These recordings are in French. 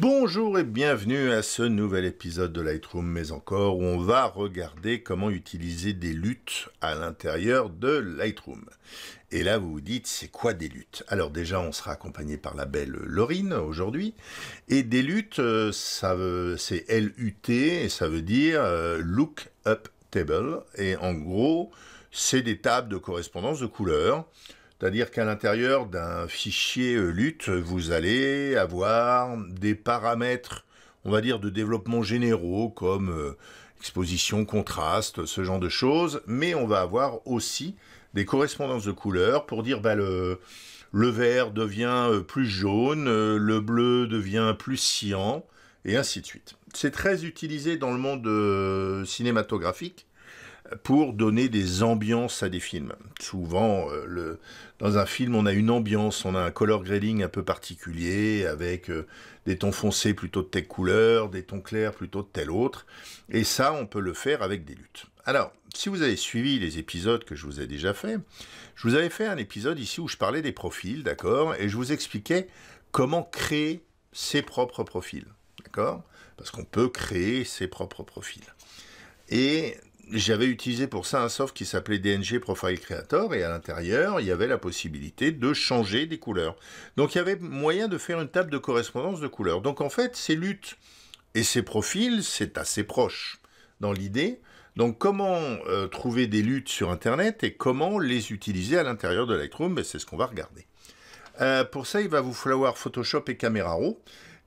Bonjour et bienvenue à ce nouvel épisode de Lightroom, mais encore où on va regarder comment utiliser des luttes à l'intérieur de Lightroom. Et là, vous vous dites, c'est quoi des luttes Alors déjà, on sera accompagné par la belle Laurine aujourd'hui. Et des luttes, euh, ça c'est L-U-T, et ça veut dire euh, Look Up Table. Et en gros, c'est des tables de correspondance de couleurs c'est-à-dire qu'à l'intérieur d'un fichier euh, LUT, vous allez avoir des paramètres, on va dire, de développement généraux comme euh, exposition, contraste, ce genre de choses, mais on va avoir aussi des correspondances de couleurs pour dire bah, le, le vert devient euh, plus jaune, le bleu devient plus cyan, et ainsi de suite. C'est très utilisé dans le monde cinématographique, pour donner des ambiances à des films. Souvent, euh, dans un film, on a une ambiance, on a un color grading un peu particulier, avec euh, des tons foncés plutôt de telle couleur, des tons clairs plutôt de telle autre, et ça, on peut le faire avec des luttes. Alors, si vous avez suivi les épisodes que je vous ai déjà fait, je vous avais fait un épisode ici où je parlais des profils, d'accord, et je vous expliquais comment créer ses propres profils, d'accord Parce qu'on peut créer ses propres profils. Et j'avais utilisé pour ça un soft qui s'appelait DNG Profile Creator et à l'intérieur, il y avait la possibilité de changer des couleurs. Donc il y avait moyen de faire une table de correspondance de couleurs. Donc en fait, ces luttes et ces profils, c'est assez proche dans l'idée. Donc comment euh, trouver des luttes sur Internet et comment les utiliser à l'intérieur de Lightroom, ben, c'est ce qu'on va regarder. Euh, pour ça, il va vous falloir Photoshop et Camera Raw.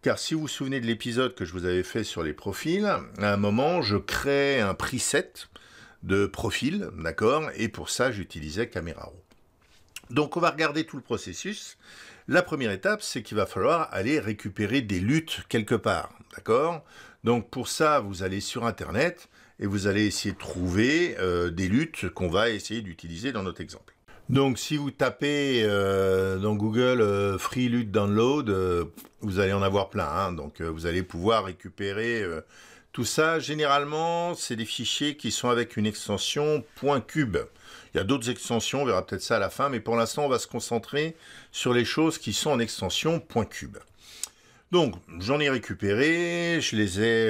Car si vous vous souvenez de l'épisode que je vous avais fait sur les profils, à un moment, je crée un preset de profil, d'accord Et pour ça, j'utilisais Camera Raw. Donc on va regarder tout le processus. La première étape, c'est qu'il va falloir aller récupérer des luttes quelque part, d'accord Donc pour ça, vous allez sur Internet et vous allez essayer de trouver euh, des luttes qu'on va essayer d'utiliser dans notre exemple. Donc si vous tapez euh, dans Google euh, Free Download, euh, vous allez en avoir plein. Hein. donc vous allez pouvoir récupérer tout ça. Généralement, c'est des fichiers qui sont avec une extension .cube. Il y a d'autres extensions, on verra peut-être ça à la fin, mais pour l'instant, on va se concentrer sur les choses qui sont en extension .cube. Donc, j'en ai récupéré, je les ai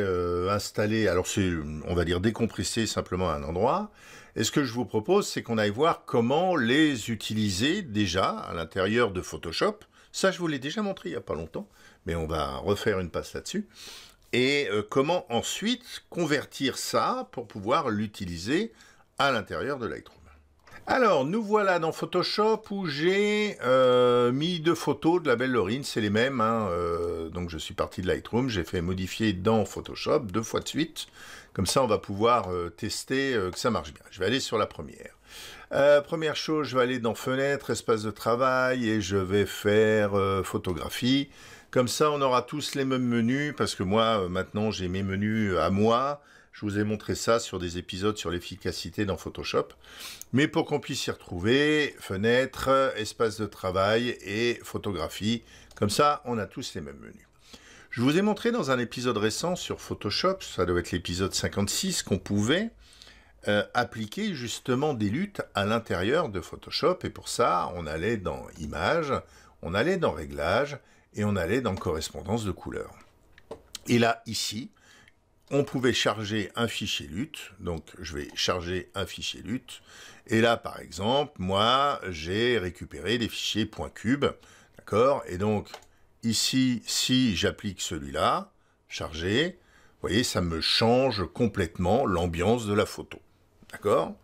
installés, alors c'est, on va dire, décompressé simplement à un endroit. Et ce que je vous propose, c'est qu'on aille voir comment les utiliser déjà à l'intérieur de Photoshop. Ça, je vous l'ai déjà montré il n'y a pas longtemps, mais on va refaire une passe là-dessus. Et euh, comment ensuite convertir ça pour pouvoir l'utiliser à l'intérieur de Lightroom. Alors, nous voilà dans Photoshop où j'ai euh, mis deux photos de la belle Lorine, c'est les mêmes. Hein, euh, donc, je suis parti de Lightroom, j'ai fait modifier dans Photoshop deux fois de suite. Comme ça, on va pouvoir euh, tester que ça marche bien. Je vais aller sur la première. première chose, je vais aller dans Fenêtre, Espace de travail et je vais faire Photographie. Comme ça, on aura tous les mêmes menus parce que moi, maintenant, j'ai mes menus à moi je vous ai montré ça sur des épisodes sur l'efficacité dans Photoshop. Mais pour qu'on puisse y retrouver, fenêtre, espace de travail et photographie. Comme ça, on a tous les mêmes menus. Je vous ai montré dans un épisode récent sur Photoshop, ça doit être l'épisode 56, qu'on pouvait euh, appliquer justement des luttes à l'intérieur de Photoshop. Et pour ça, on allait dans Images, on allait dans Réglages et on allait dans Correspondance de couleurs. Et là, ici, on pouvait charger un fichier LUT, donc je vais charger un fichier LUT, et là par exemple, moi j'ai récupéré les fichiers .cube, d'accord Et donc ici, si j'applique celui-là, charger, vous voyez, ça me change complètement l'ambiance de la photo, d'accord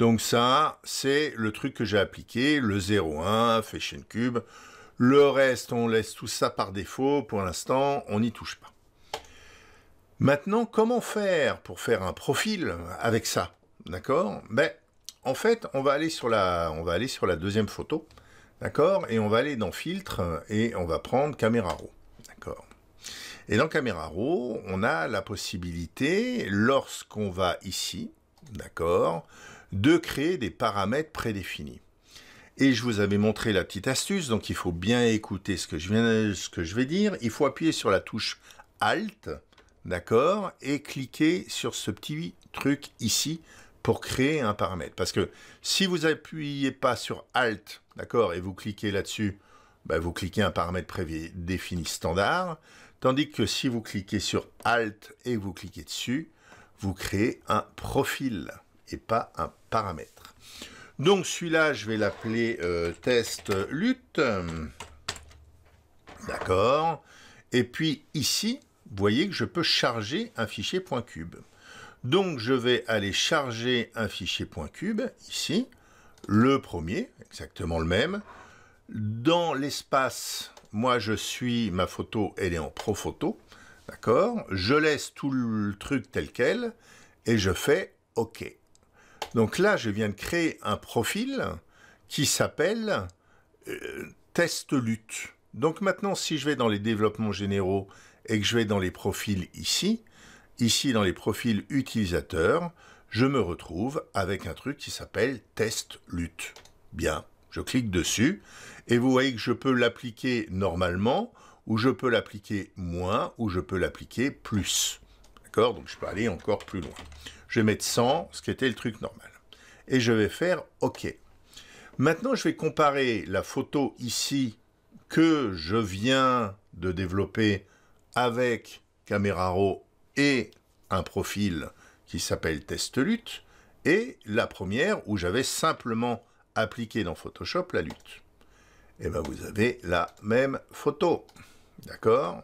Donc ça, c'est le truc que j'ai appliqué, le 01, Fashion Cube, le reste, on laisse tout ça par défaut, pour l'instant, on n'y touche pas. Maintenant, comment faire pour faire un profil avec ça D'accord ben, En fait, on va, aller sur la, on va aller sur la deuxième photo. D'accord Et on va aller dans Filtre et on va prendre Caméra Raw. D'accord Et dans Caméra Raw, on a la possibilité, lorsqu'on va ici, d'accord, de créer des paramètres prédéfinis. Et je vous avais montré la petite astuce, donc il faut bien écouter ce que je, viens, ce que je vais dire. Il faut appuyer sur la touche Alt d'accord, et cliquez sur ce petit truc ici pour créer un paramètre. Parce que si vous appuyez pas sur Alt, d'accord, et vous cliquez là-dessus, bah, vous cliquez un paramètre défini standard, tandis que si vous cliquez sur Alt et vous cliquez dessus, vous créez un profil et pas un paramètre. Donc celui-là, je vais l'appeler euh, test lutte. D'accord. Et puis ici, voyez que je peux charger un fichier .cube. Donc je vais aller charger un fichier .cube, ici, le premier, exactement le même. Dans l'espace, moi je suis, ma photo, elle est en profoto. d'accord Je laisse tout le truc tel quel, et je fais OK. Donc là, je viens de créer un profil qui s'appelle euh, test lutte. Donc maintenant, si je vais dans les développements généraux et que je vais dans les profils ici, ici dans les profils utilisateurs, je me retrouve avec un truc qui s'appelle test lutte. Bien, je clique dessus et vous voyez que je peux l'appliquer normalement ou je peux l'appliquer moins ou je peux l'appliquer plus. D'accord Donc je peux aller encore plus loin. Je vais mettre 100, ce qui était le truc normal. Et je vais faire OK. Maintenant, je vais comparer la photo ici que je viens de développer avec Raw et un profil qui s'appelle Test Lutte, et la première où j'avais simplement appliqué dans Photoshop la lutte. Et eh bien vous avez la même photo. D'accord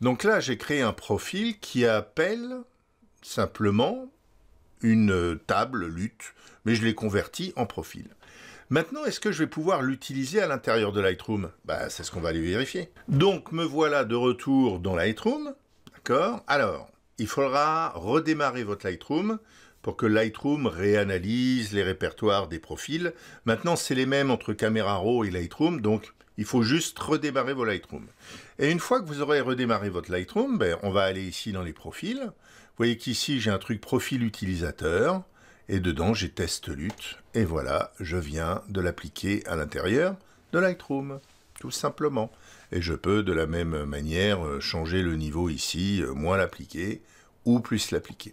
Donc là, j'ai créé un profil qui appelle simplement une table lutte, mais je l'ai converti en profil. Maintenant, est-ce que je vais pouvoir l'utiliser à l'intérieur de Lightroom bah, C'est ce qu'on va aller vérifier. Donc, me voilà de retour dans Lightroom. D'accord Alors, il faudra redémarrer votre Lightroom pour que Lightroom réanalyse les répertoires des profils. Maintenant, c'est les mêmes entre Camera Raw et Lightroom, donc il faut juste redémarrer vos Lightroom. Et une fois que vous aurez redémarré votre Lightroom, ben, on va aller ici dans les profils. Vous voyez qu'ici, j'ai un truc profil utilisateur. Et dedans, j'ai test lutte. Et voilà, je viens de l'appliquer à l'intérieur de Lightroom, tout simplement. Et je peux de la même manière euh, changer le niveau ici, euh, moins l'appliquer ou plus l'appliquer.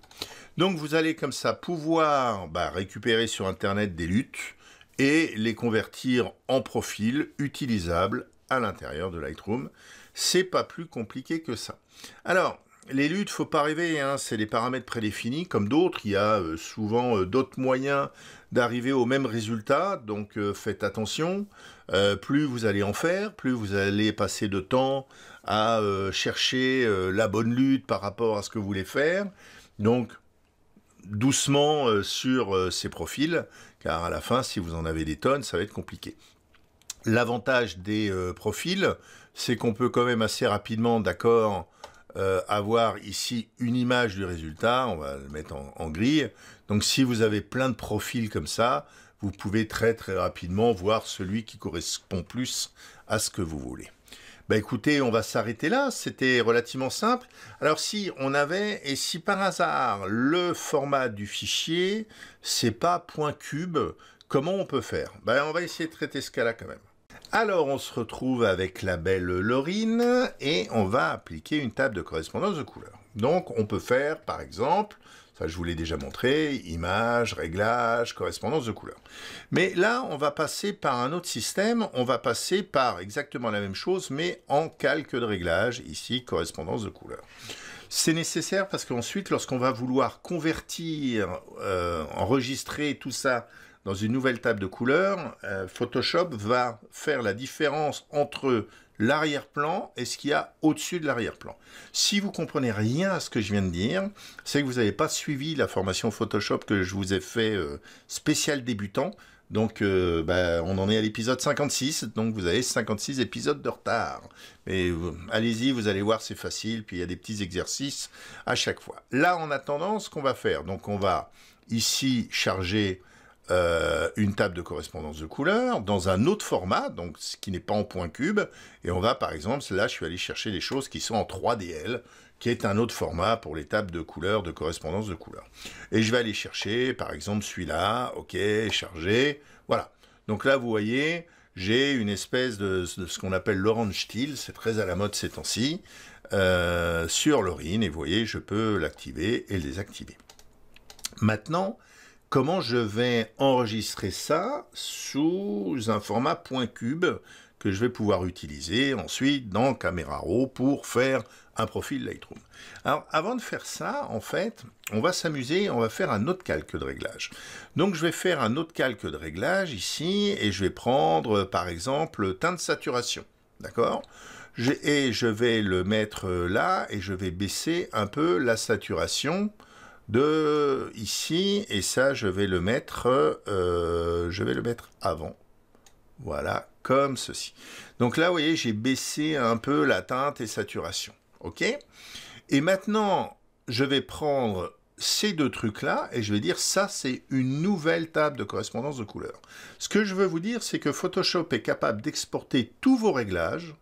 Donc vous allez comme ça pouvoir bah, récupérer sur Internet des luttes et les convertir en profil utilisables à l'intérieur de Lightroom. C'est pas plus compliqué que ça. Alors, les luttes, faut pas rêver, hein, c'est des paramètres prédéfinis, comme d'autres, il y a euh, souvent euh, d'autres moyens d'arriver au même résultat, donc euh, faites attention, plus vous allez en faire, plus vous allez passer de temps à chercher la bonne lutte par rapport à ce que vous voulez faire, donc doucement sur ces profils, car à la fin, si vous en avez des tonnes, ça va être compliqué. L'avantage des profils, c'est qu'on peut quand même assez rapidement, d'accord, euh, avoir ici une image du résultat, on va le mettre en, en, grille. Donc si vous avez plein de profils comme ça, vous pouvez très très rapidement voir celui qui correspond plus à ce que vous voulez. Bah écoutez, on va s'arrêter là, c'était relativement simple. Alors si on avait, et si par hasard le format du fichier, c'est pas .cube, comment on peut faire bah, On va essayer de traiter ce cas-là quand même. Alors, on se retrouve avec la belle Laurine et on va appliquer une table de correspondance de couleurs. Donc, on peut faire, par exemple, ça je vous l'ai déjà montré, image, réglage, correspondance de couleurs. Mais là, on va passer par un autre système, on va passer par exactement la même chose, mais en calque de réglage, ici, correspondance de couleurs. C'est nécessaire parce qu'ensuite, lorsqu'on va vouloir convertir, euh, enregistrer tout ça dans une nouvelle table de couleurs, euh, Photoshop va faire la différence entre l'arrière-plan et ce qu'il y a au-dessus de l'arrière-plan. Si vous comprenez rien à ce que je viens de dire, c'est que vous n'avez pas suivi la formation Photoshop que je vous ai fait euh, spécial débutant. Donc, euh, bah, on en est à l'épisode 56, donc vous avez 56 épisodes de retard. Mais allez-y, vous allez voir, c'est facile, puis il y a des petits exercices à chaque fois. Là, en attendant, ce qu'on va faire, donc on va ici charger euh, une table de correspondance de couleurs dans un autre format, donc ce qui n'est pas en point cube. Et on va par exemple, là je suis allé chercher les choses qui sont en 3DL, qui est un autre format pour les tables de couleurs, de correspondance de couleurs. Et je vais aller chercher par exemple celui-là, ok, chargé, voilà. Donc là vous voyez, j'ai une espèce de, ce qu'on appelle l'orange style, c'est très à la mode ces temps-ci, euh, sur l'orine, et vous voyez, je peux l'activer et le désactiver. Maintenant, comment je vais enregistrer ça sous un format point cube que je vais pouvoir utiliser ensuite dans Camera Raw pour faire un profil Lightroom. Alors avant de faire ça, en fait, on va s'amuser, on va faire un autre calque de réglage. Donc je vais faire un autre calque de réglage ici et je vais prendre par exemple teint de saturation. D'accord Et je vais le mettre là et je vais baisser un peu la saturation de ici, et ça, je vais le mettre, euh, je vais le mettre avant. Voilà, comme ceci. Donc là, vous voyez, j'ai baissé un peu la teinte et saturation. OK Et maintenant, je vais prendre ces deux trucs-là, et je vais dire, ça, c'est une nouvelle table de correspondance de couleurs. Ce que je veux vous dire, c'est que Photoshop est capable d'exporter tous vos réglages,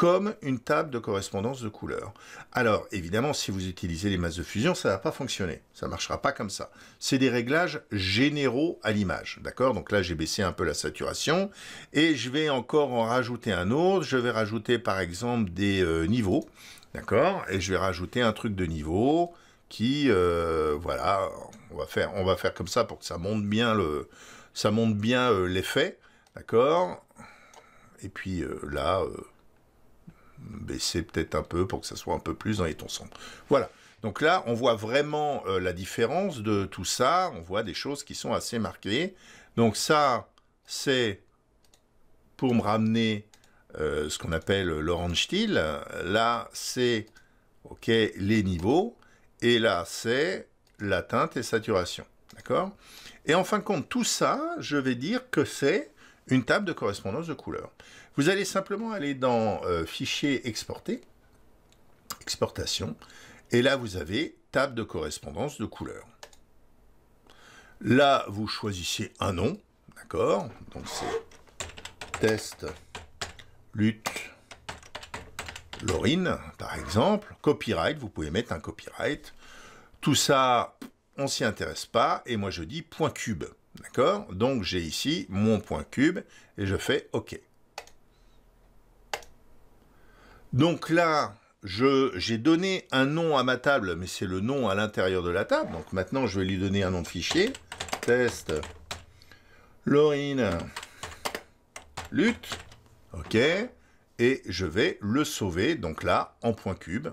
comme une table de correspondance de couleurs. Alors, évidemment, si vous utilisez les masses de fusion, ça ne va pas fonctionner. Ça ne marchera pas comme ça. C'est des réglages généraux à l'image. D'accord Donc là, j'ai baissé un peu la saturation. Et je vais encore en rajouter un autre. Je vais rajouter, par exemple, des euh, niveaux. D'accord Et je vais rajouter un truc de niveau qui, euh, voilà, on va, faire, on va faire comme ça pour que ça monte bien le, ça monte bien euh, l'effet. D'accord Et puis là baisser peut-être un peu pour que ça soit un peu plus dans les tons sombres. Voilà. Donc là, on voit vraiment euh, la différence de tout ça. On voit des choses qui sont assez marquées. Donc ça, c'est pour me ramener euh, ce qu'on appelle l'orange style. Là, c'est les niveaux. Et là, c'est la teinte et saturation. D'accord Et en fin de compte, tout ça, je vais dire que c'est une table de correspondance de couleurs. Vous allez simplement aller dans euh, Fichier Exporter, exportation, et là vous avez table de correspondance de couleurs. Là, vous choisissez un nom, d'accord Donc c'est test lutte Lorine, par exemple, copyright, vous pouvez mettre un copyright. Tout ça, on s'y intéresse pas, et moi je dis point cube, d'accord Donc j'ai ici mon point cube, et je fais OK. Donc là, j'ai donné un nom à ma table, mais c'est le nom à l'intérieur de la table. Donc maintenant, je vais lui donner un nom de fichier. Test. Laurine. Lutte. OK. Et je vais le sauver, donc là, en point cube.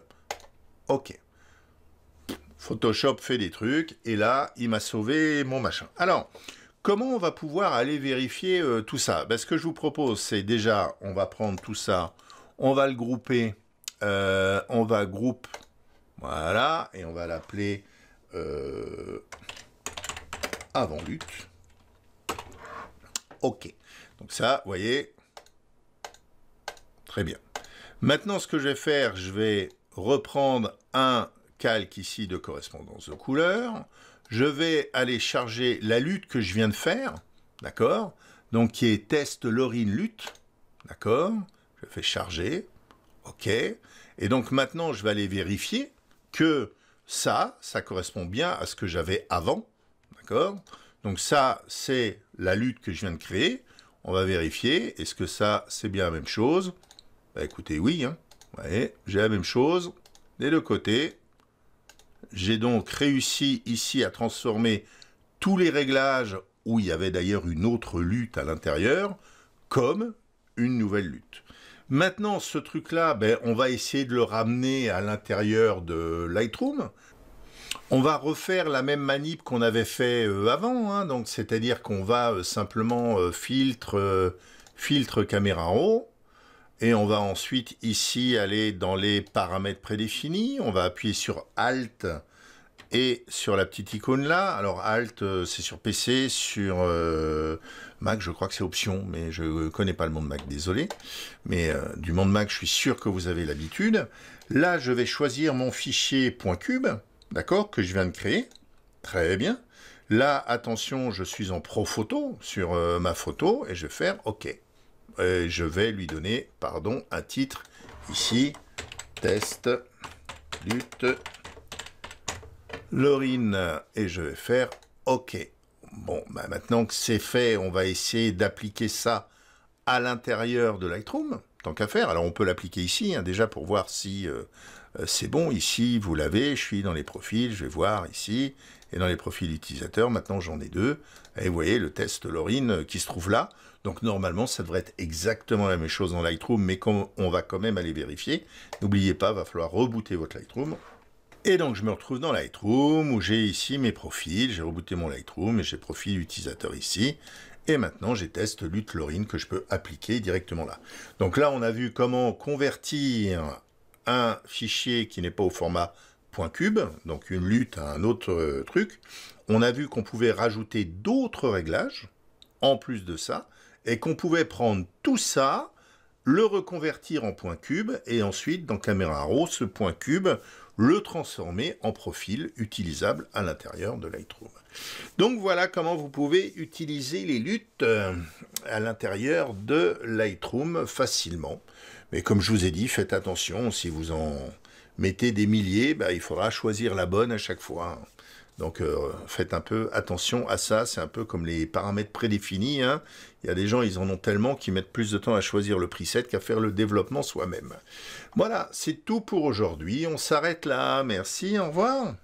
OK. Photoshop fait des trucs, et là, il m'a sauvé mon machin. Alors, comment on va pouvoir aller vérifier euh, tout ça ben, Ce que je vous propose, c'est déjà, on va prendre tout ça on va le grouper. Euh, on va groupe. Voilà. Et on va l'appeler euh, avant lutte. OK. Donc ça, vous voyez. Très bien. Maintenant, ce que je vais faire, je vais reprendre un calque ici de correspondance de couleur. Je vais aller charger la lutte que je viens de faire, d'accord Donc qui est test lorine lutte, d'accord je fais charger. OK. Et donc maintenant, je vais aller vérifier que ça, ça correspond bien à ce que j'avais avant. D'accord Donc ça, c'est la lutte que je viens de créer. On va vérifier. Est-ce que ça, c'est bien la même chose bah, écoutez, oui. Vous hein. voyez, j'ai la même chose des deux côtés. J'ai donc réussi ici à transformer tous les réglages où il y avait d'ailleurs une autre lutte à l'intérieur, comme une nouvelle lutte. Maintenant, ce truc-là, ben, on va essayer de le ramener à l'intérieur de Lightroom. On va refaire la même manip qu'on avait fait euh, avant, hein. donc c'est-à-dire qu'on va euh, simplement euh, filtre, filtre caméra haut, et on va ensuite ici aller dans les paramètres prédéfinis, on va appuyer sur Alt et sur la petite icône là, alors Alt, euh, c'est sur PC, sur euh, Mac, je crois que c'est option, mais je ne connais pas le monde Mac, désolé. Mais euh, du monde Mac, je suis sûr que vous avez l'habitude. Là, je vais choisir mon fichier .cube, d'accord, que je viens de créer. Très bien. Là, attention, je suis en pro photo sur ma photo et je vais faire OK. Et je vais lui donner, pardon, un titre ici, test lutte l'orine et je vais faire OK. Bon, bah maintenant que c'est fait, on va essayer d'appliquer ça à l'intérieur de Lightroom, tant qu'à faire. Alors on peut l'appliquer ici, hein, déjà pour voir si euh, euh, c'est bon. Ici, vous l'avez, je suis dans les profils, je vais voir ici, et dans les profils utilisateurs, maintenant j'en ai deux. Et vous voyez le test Lorine euh, qui se trouve là. Donc normalement, ça devrait être exactement la même chose dans Lightroom, mais quand on va quand même aller vérifier. N'oubliez pas, va falloir rebooter votre Lightroom. Et donc je me retrouve dans Lightroom où j'ai ici mes profils, j'ai rebooté mon Lightroom et j'ai profil utilisateur ici. Et maintenant, j'ai test l'utlorine que je peux appliquer directement là. Donc là, on a vu comment convertir un fichier qui n'est pas au format .cube, donc une lutte à un autre euh, truc. On a vu qu'on pouvait rajouter d'autres réglages en plus de ça, et qu'on pouvait prendre tout ça, le reconvertir en cube, et ensuite, dans Camera Raw, ce cube, le transformer en profil utilisable à l'intérieur de Lightroom. Donc voilà comment vous pouvez utiliser les luttes euh, à l'intérieur de Lightroom facilement. Mais comme je vous ai dit, faites attention, si vous en mettez des milliers, bah, il faudra choisir la bonne à chaque fois. Hein. Donc euh, faites un peu attention à ça, c'est un peu comme les paramètres prédéfinis. Hein. Il y a des gens, ils en ont tellement qu'ils mettent plus de temps à choisir le preset qu'à faire le développement soi-même. Voilà, c'est tout pour aujourd'hui. On s'arrête là. Merci, au revoir.